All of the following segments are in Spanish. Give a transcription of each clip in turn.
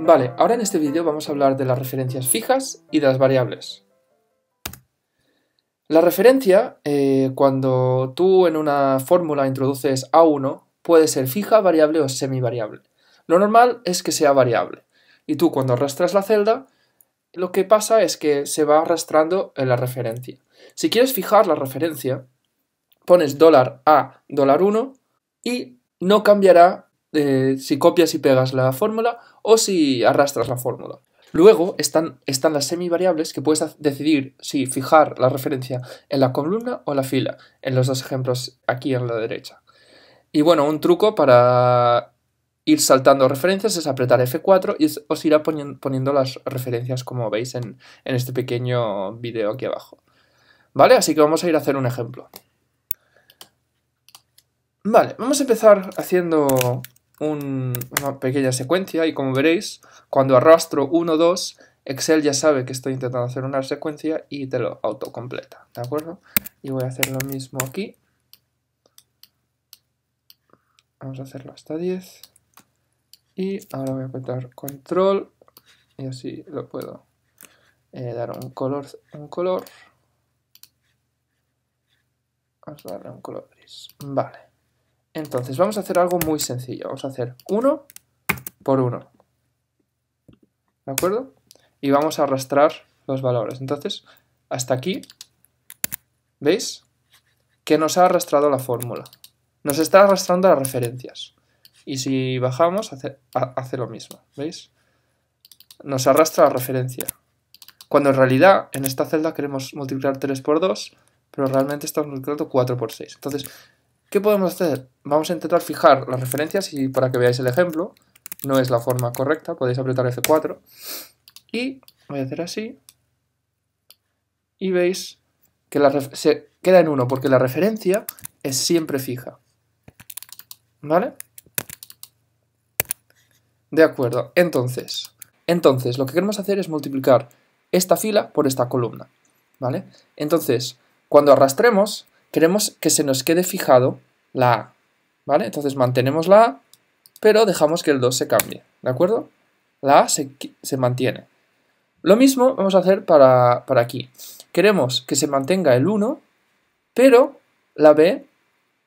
Vale, ahora en este vídeo vamos a hablar de las referencias fijas y de las variables. La referencia, eh, cuando tú en una fórmula introduces A1, puede ser fija, variable o semivariable. Lo normal es que sea variable. Y tú cuando arrastras la celda, lo que pasa es que se va arrastrando en la referencia. Si quieres fijar la referencia, pones $A, $1 y no cambiará eh, si copias y pegas la fórmula o si arrastras la fórmula. Luego están, están las semivariables que puedes decidir si fijar la referencia en la columna o la fila, en los dos ejemplos aquí en la derecha. Y bueno, un truco para ir saltando referencias es apretar F4 y os irá poniendo las referencias como veis en, este pequeño video aquí abajo. ¿Vale? Así que vamos a ir a hacer un ejemplo. Vale, vamos a empezar haciendo una pequeña secuencia y como veréis, cuando arrastro 1, 2, Excel ya sabe que estoy intentando hacer una secuencia y te lo autocompleta, ¿de acuerdo? Y voy a hacer lo mismo aquí. Vamos a hacerlo hasta 10. Y ahora voy a apretar control y así lo puedo eh, dar un color, un color. Vamos a darle un color gris. Vale. Entonces, vamos a hacer algo muy sencillo. Vamos a hacer 1 por 1. ¿De acuerdo? Y vamos a arrastrar los valores. Entonces, hasta aquí, ¿veis? Que nos ha arrastrado la fórmula. Nos está arrastrando las referencias. Y si bajamos, hace, lo mismo, ¿veis? Nos arrastra la referencia. Cuando en realidad, en esta celda queremos multiplicar 3 por 2, pero realmente estamos multiplicando 4 por 6. Entonces, ¿Qué podemos hacer? Vamos a intentar fijar las referencias y para que veáis el ejemplo, no es la forma correcta, podéis apretar F4 y voy a hacer así y veis que se queda en 1 porque la referencia es siempre fija. ¿Vale? De acuerdo, entonces, entonces lo que queremos hacer es multiplicar esta fila por esta columna, ¿vale? Entonces, cuando arrastremos, queremos que se nos quede fijado la A, ¿vale? Entonces mantenemos la A, pero dejamos que el 2 se cambie, ¿de acuerdo? La A se, mantiene. Lo mismo vamos a hacer para, para aquí. Queremos que se mantenga el 1, pero la B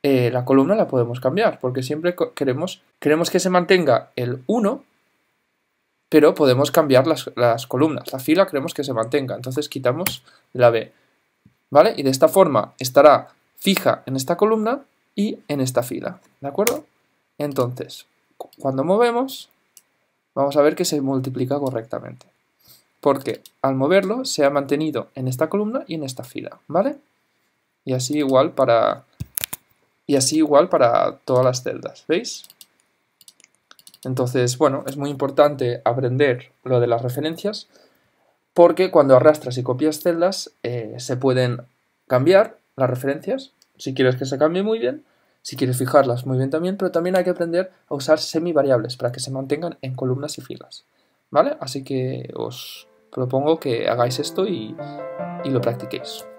eh, la columna la podemos cambiar, porque siempre queremos, queremos que se mantenga el 1, pero podemos cambiar las, las, columnas. La fila queremos que se mantenga, entonces quitamos la B. ¿vale? Y de esta forma estará fija en esta columna y en esta fila, ¿de acuerdo? Entonces, cuando movemos, vamos a ver que se multiplica correctamente. Porque al moverlo se ha mantenido en esta columna y en esta fila, ¿vale? Y así igual para, y así igual para todas las celdas, ¿veis? Entonces, bueno, es muy importante aprender lo de las referencias porque cuando arrastras y copias celdas eh, se pueden cambiar las referencias, si quieres que se cambie muy bien, si quieres fijarlas muy bien también, pero también hay que aprender a usar semivariables para que se mantengan en columnas y filas, ¿vale? Así que os propongo que hagáis esto y, y lo practiquéis.